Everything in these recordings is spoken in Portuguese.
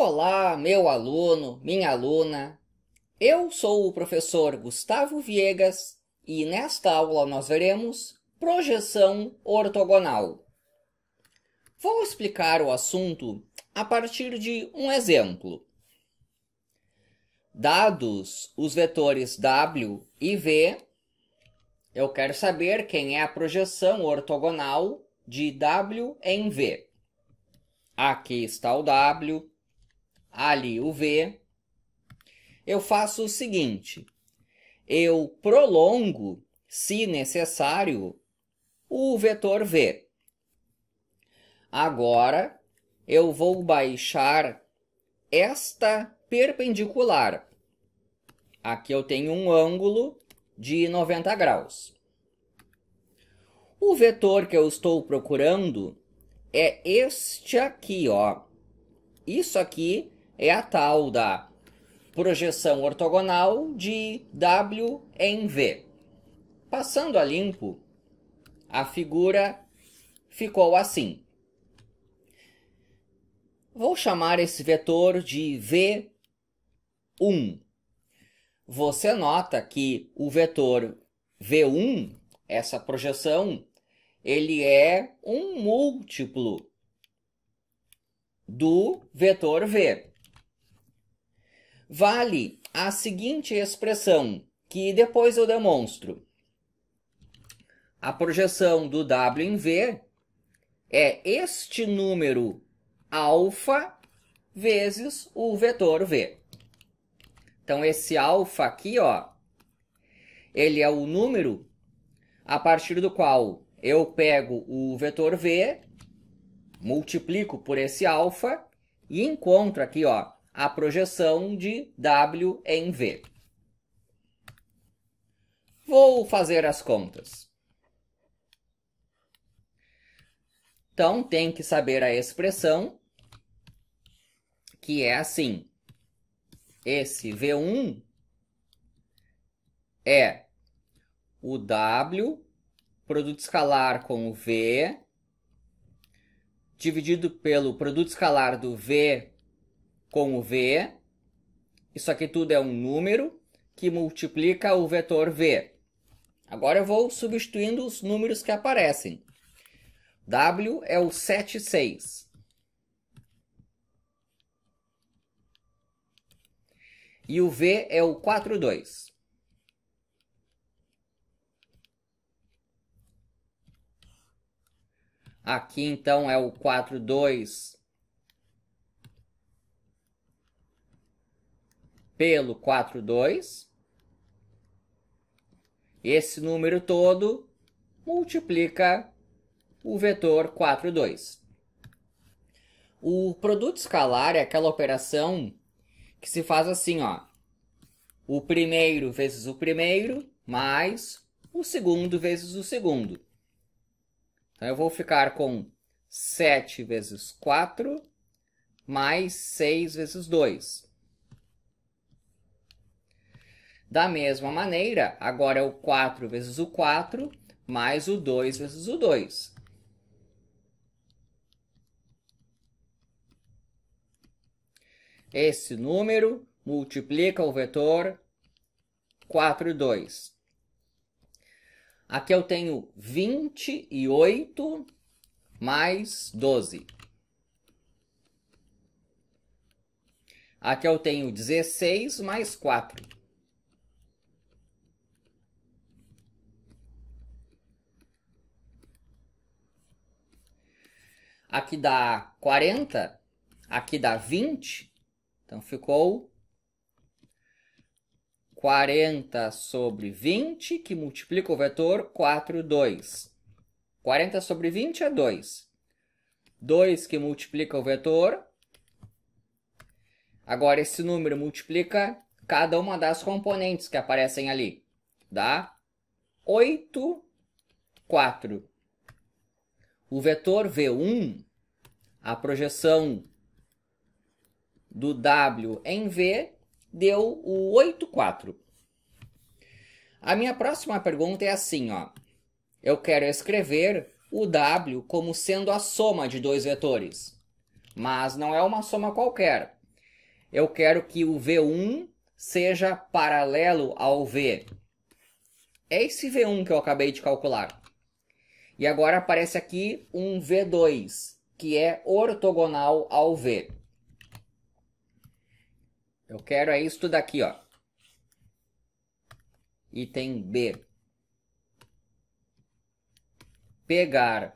Olá, meu aluno, minha aluna. Eu sou o professor Gustavo Viegas e nesta aula nós veremos projeção ortogonal. Vou explicar o assunto a partir de um exemplo. Dados os vetores W e V, eu quero saber quem é a projeção ortogonal de W em V. Aqui está o W, ali o V, eu faço o seguinte: eu prolongo, se necessário, o vetor V. Agora eu vou baixar esta perpendicular. Aqui eu tenho um ângulo de 90 graus. O vetor que eu estou procurando é este aqui, ó. Isso aqui é a tal da projeção ortogonal de W em V. Passando a limpo, a figura ficou assim. Vou chamar esse vetor de V1. Você nota que o vetor V1, essa projeção, ele é um múltiplo do vetor V vale a seguinte expressão, que depois eu demonstro. A projeção do W em V é este número alfa vezes o vetor V. Então, esse alfa aqui, ó, ele é o número a partir do qual eu pego o vetor V, multiplico por esse alfa e encontro aqui, ó, a projeção de W em V. Vou fazer as contas. Então, tem que saber a expressão, que é assim. Esse V1 é o W, produto escalar com o V, dividido pelo produto escalar do V com o v. Isso aqui tudo é um número que multiplica o vetor v. Agora eu vou substituindo os números que aparecem. W é o 76. E o V é o 42. Aqui então é o 42 pelo 42, esse número todo multiplica o vetor 42. O produto escalar é aquela operação que se faz assim, ó. O primeiro vezes o primeiro, mais o segundo vezes o segundo. Então, eu vou ficar com 7 vezes 4, mais 6 vezes 2. Da mesma maneira, agora é o 4 vezes o 4 mais o 2 vezes o 2. Esse número multiplica o vetor 4 e 2. Aqui eu tenho 28 mais 12. Aqui eu tenho 16 mais 4. Aqui dá 40, aqui dá 20. Então ficou 40 sobre 20, que multiplica o vetor 4, 2. 40 sobre 20 é 2. 2 que multiplica o vetor. Agora, esse número multiplica cada uma das componentes que aparecem ali. Dá 8, 4. O vetor V1, a projeção do W em V deu o 8,4. A minha próxima pergunta é assim, ó. Eu quero escrever o W como sendo a soma de dois vetores. Mas não é uma soma qualquer. Eu quero que o V1 seja paralelo ao V. É esse V1 que eu acabei de calcular. E agora aparece aqui um V2, que é ortogonal ao V. Eu quero é isto daqui, ó. Item B. Pegar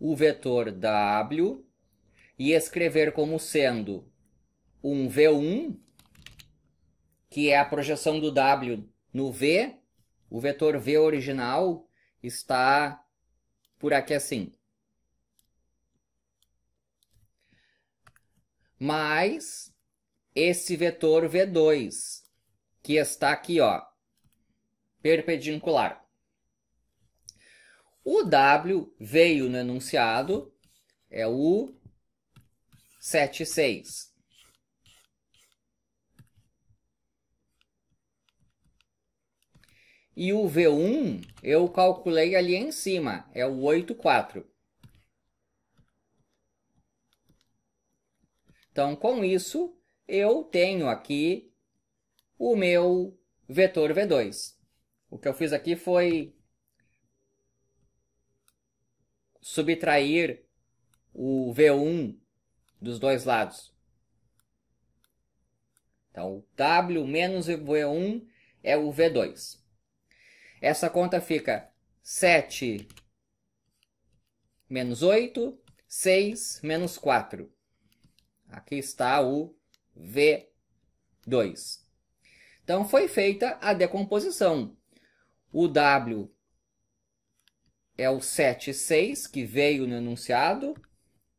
o vetor W e escrever como sendo um V1, que é a projeção do W no V. O vetor V original está por aqui assim. Mais esse vetor V2, que está aqui, ó, perpendicular. O W veio no enunciado, é o seis E o V1 eu calculei ali em cima, é o 8,4. Então, com isso, eu tenho aqui o meu vetor V2. O que eu fiz aqui foi subtrair o V1 dos dois lados. Então, W menos V1 é o V2. Essa conta fica 7 menos 8, 6 menos 4. Aqui está o V2. Então, foi feita a decomposição. O W é o 7, 6, que veio no enunciado.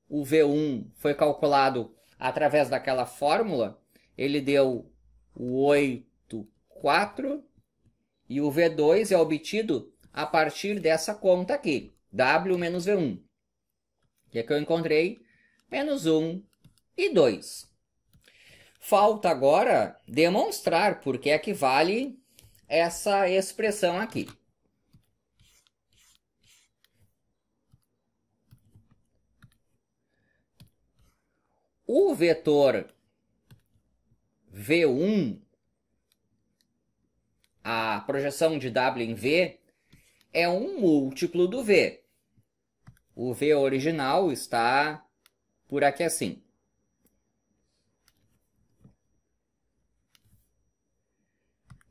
O V1 foi calculado através daquela fórmula. Ele deu o 8, 4 e o V2 é obtido a partir dessa conta aqui, W menos V1. Que é que eu encontrei? Menos 1 e 2. Falta agora demonstrar por que é que vale essa expressão aqui. O vetor V1 a projeção de W em V é um múltiplo do V. O V original está por aqui assim.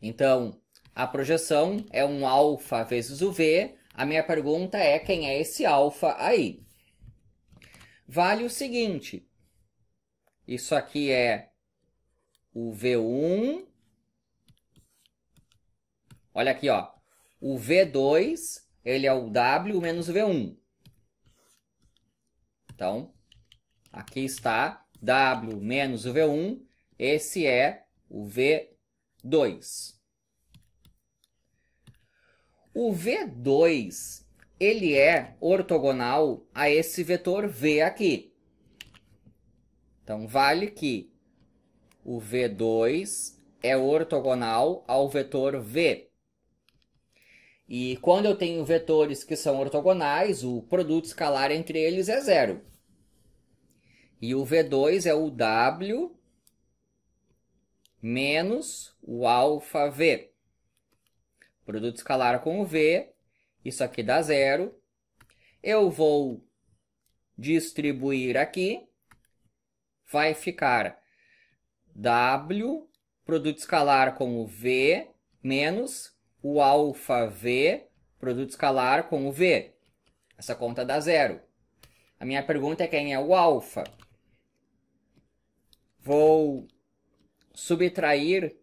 Então, a projeção é um alfa vezes o V. A minha pergunta é quem é esse alfa aí? Vale o seguinte. Isso aqui é o V1 Olha aqui, ó. O V2, ele é o W menos V1. Então, aqui está W menos o V1. Esse é o V2. O V2, ele é ortogonal a esse vetor V aqui. Então, vale que o V2 é ortogonal ao vetor V. E quando eu tenho vetores que são ortogonais, o produto escalar entre eles é zero. E o V2 é o W menos o alfa V. Produto escalar com o V, isso aqui dá zero. Eu vou distribuir aqui, vai ficar W, produto escalar com o V, menos o alfa V, produto escalar com o V. Essa conta dá zero. A minha pergunta é quem é o alfa. Vou subtrair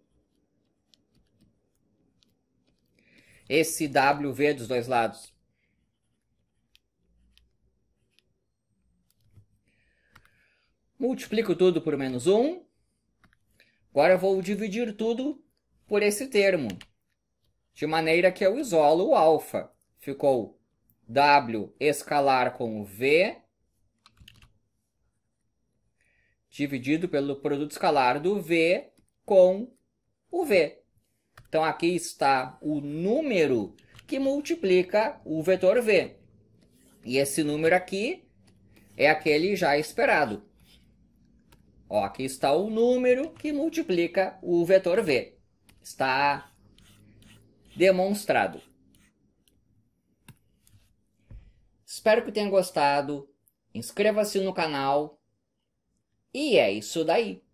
esse W-V dos dois lados. Multiplico tudo por menos 1. Agora eu vou dividir tudo por esse termo de maneira que eu isolo o alfa. Ficou W escalar com V dividido pelo produto escalar do V com o V. Então aqui está o número que multiplica o vetor V. E esse número aqui é aquele já esperado. Ó, aqui está o número que multiplica o vetor V. Está demonstrado. Espero que tenha gostado. Inscreva-se no canal. E é isso daí.